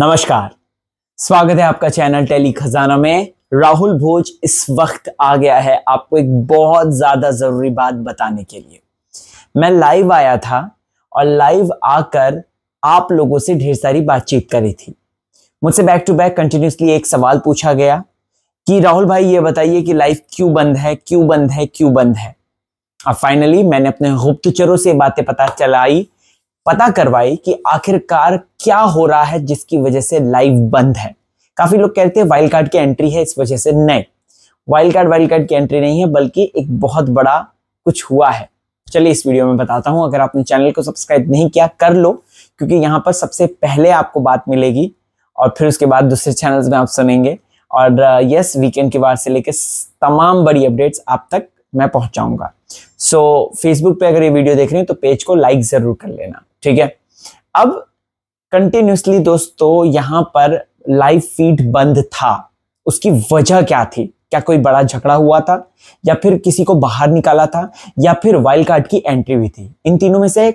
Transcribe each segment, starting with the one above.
नमस्कार स्वागत है आपका चैनल टेली खजाना में राहुल भोज इस वक्त आ गया है आपको एक बहुत ज़्यादा ज़रूरी बात बताने के लिए मैं लाइव आया था और लाइव आकर आप लोगों से ढेर सारी बातचीत करी थी मुझसे बैक टू बैक कंटिन्यूसली एक सवाल पूछा गया कि राहुल भाई ये बताइए कि लाइव क्यों बंद है क्यों बंद है क्यों बंद है और फाइनली मैंने अपने गुप्तचरों से बातें पता चलाई पता करवाई कि आखिरकार क्या हो रहा है जिसकी वजह से लाइव बंद है काफी लोग कहते हैं वाइल्ड कार्ड की एंट्री है इस वजह से नहीं वाइल्ड कार्ड वाइल्ड कार्ड की एंट्री नहीं है बल्कि एक बहुत बड़ा कुछ हुआ है चलिए इस वीडियो में बताता हूं अगर आपने चैनल को सब्सक्राइब नहीं किया कर लो क्योंकि यहां पर सबसे पहले आपको बात मिलेगी और फिर उसके बाद दूसरे चैनल्स में आप सुनेंगे और यस uh, वीकेंड के बाद से लेकर तमाम बड़ी अपडेट्स आप तक मैं पहुंचाऊंगा सो so, फेसबुक पे अगर ये वीडियो देख रहे हैं तो पेज को लाइक ज़रूर कर लेना ठीक है अब कंटिन्यूसली दोस्तों यहां पर लाइव फीड बंद था उसकी वजह क्या थी क्या कोई बड़ा झगड़ा हुआ था या फिर किसी को बाहर निकाला था या फिर वाइल्ड कार्ड की एंट्री भी थी इन तीनों में से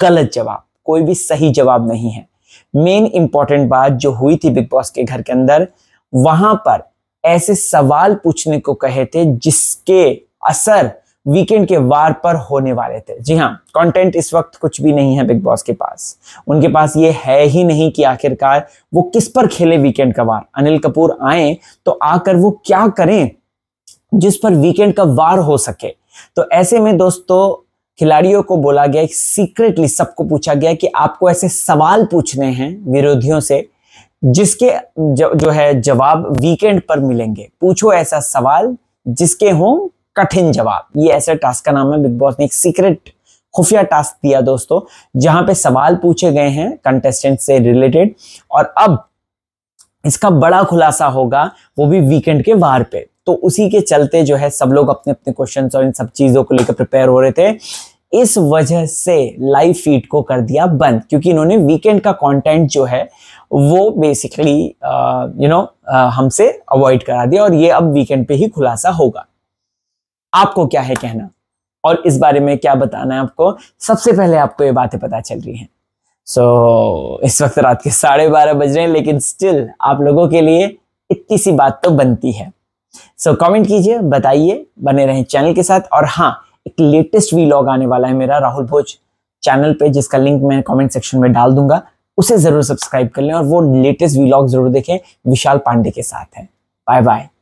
गलत जवाब कोई भी सही जवाब नहीं है मेन इंपॉर्टेंट बात जो हुई थी बिग बॉस के घर के अंदर वहां पर ऐसे सवाल पूछने को कहे थे जिसके असर वीकेंड के वार पर होने वाले थे जी हाँ कंटेंट इस वक्त कुछ भी नहीं है बिग बॉस के पास उनके पास ये है ही नहीं कि आखिरकार वो किस पर खेले वीकेंड का वार अनिल कपूर आए तो आकर वो क्या करें जिस पर वीकेंड का वार हो सके तो ऐसे में दोस्तों खिलाड़ियों को बोला गया सीक्रेटली सबको पूछा गया कि आपको ऐसे सवाल पूछने हैं विरोधियों से जिसके जो, जो है जवाब वीकेंड पर मिलेंगे पूछो ऐसा सवाल जिसके हों कठिन जवाब ये ऐसे टास्क का नाम है बिग बॉस ने एक सीक्रेट खुफिया टास्क दिया दोस्तों जहां पे सवाल पूछे गए हैं कंटेस्टेंट से रिलेटेड और अब इसका बड़ा खुलासा होगा वो भी वीकेंड के वार पे तो उसी के चलते जो है सब लोग अपने अपने क्वेश्चन और इन सब चीजों को लेकर प्रिपेयर हो रहे थे इस वजह से लाइव फीड को कर दिया बंद क्योंकि इन्होंने वीकेंड का कॉन्टेंट जो है वो बेसिकली यू नो हमसे अवॉइड करा दिया और ये अब वीकेंड पे ही खुलासा होगा आपको क्या है कहना और इस बारे में क्या बताना है आपको सबसे पहले आपको ये बातें पता चल रही हैं सो so, इस वक्त रात के साढ़े बारह बज रहे हैं लेकिन स्टिल आप लोगों के लिए इतनी सी बात तो बनती है सो so, कमेंट कीजिए बताइए बने रहें चैनल के साथ और हाँ एक लेटेस्ट वीलॉग आने वाला है मेरा राहुल भोज चैनल पे जिसका लिंक मैं कमेंट सेक्शन में डाल दूंगा उसे जरूर सब्सक्राइब कर लें और वो लेटेस्ट वीलॉग जरूर देखें विशाल पांडे के साथ है बाय बाय